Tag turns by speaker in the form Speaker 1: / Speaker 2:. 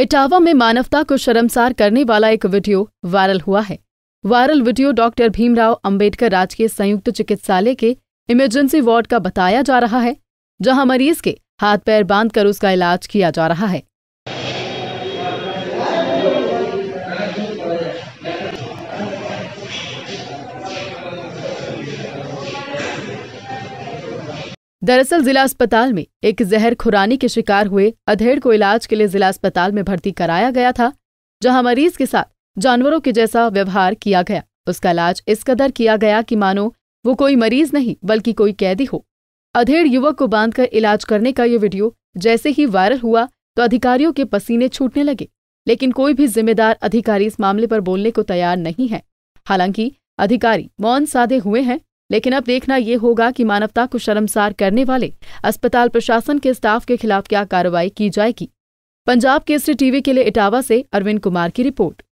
Speaker 1: इटावा में मानवता को शर्मसार करने वाला एक वीडियो वायरल हुआ है viral video doctor Bhimrao Ambedkar राजकीय संयुक्त चिकित्सालय के इमरजेंसी वार्ड का बताया जा रहा है जहां मरीज के हाथ पैर बांधकर उसका इलाज किया जा रहा है दरअसल जिला अस्पताल में एक जहर खुरानी के शिकार हुए अधेड़ को इलाज के लिए जिला अस्पताल में भर्ती कराया गया था जहां मरीज के साथ जानवरों के जैसा व्यवहार किया गया उसका इलाज इस कदर किया गया कि मानो वो कोई मरीज नहीं बल्कि कोई कैदी हो अधेड़ युवक को बांधकर इलाज करने का ये वीडियो जैसे ही वायरल हुआ तो अधिकारियों के पसीने छूटने लगे लेकिन कोई भी जिम्मेदार अधिकारी इस मामले पर बोलने को तैयार नहीं है हालांकि अधिकारी मौन साधे हुए हैं लेकिन अब देखना ये होगा कि मानवता को शर्मसार करने वाले अस्पताल प्रशासन के स्टाफ के खिलाफ क्या कार्रवाई की जाएगी पंजाब केसरी टीवी के लिए इटावा से अरविंद कुमार की रिपोर्ट